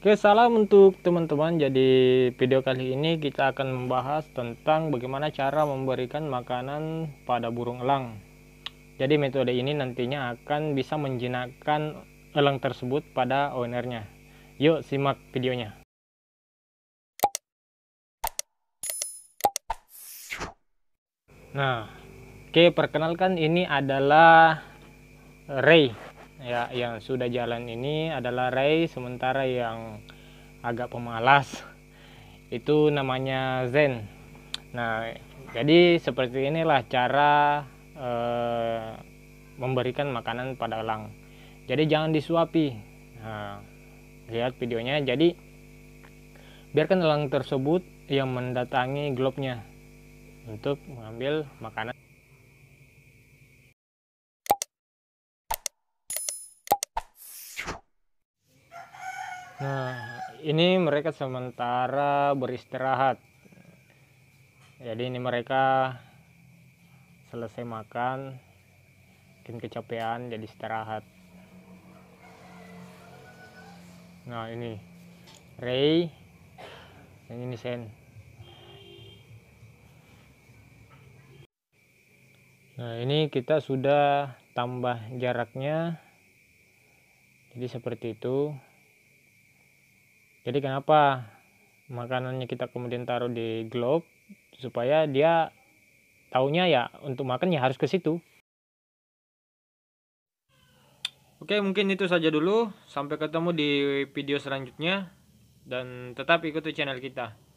Oke, salam untuk teman-teman. Jadi, video kali ini kita akan membahas tentang bagaimana cara memberikan makanan pada burung elang. Jadi, metode ini nantinya akan bisa menjinakkan elang tersebut pada ownernya. Yuk, simak videonya. Nah, oke, perkenalkan ini adalah Ray ya yang sudah jalan ini adalah Ray sementara yang agak pemalas itu namanya Zen nah jadi seperti inilah cara eh, memberikan makanan pada elang jadi jangan disuapi nah, lihat videonya jadi biarkan elang tersebut yang mendatangi globnya untuk mengambil makanan Nah, ini mereka sementara beristirahat. Jadi ini mereka selesai makan, mungkin kecapean jadi istirahat. Nah, ini Ray dan ini Sen. Nah, ini kita sudah tambah jaraknya. Jadi seperti itu jadi kenapa makanannya kita kemudian taruh di globe supaya dia taunya ya untuk makan ya harus ke situ Oke mungkin itu saja dulu sampai ketemu di video selanjutnya dan tetap ikuti channel kita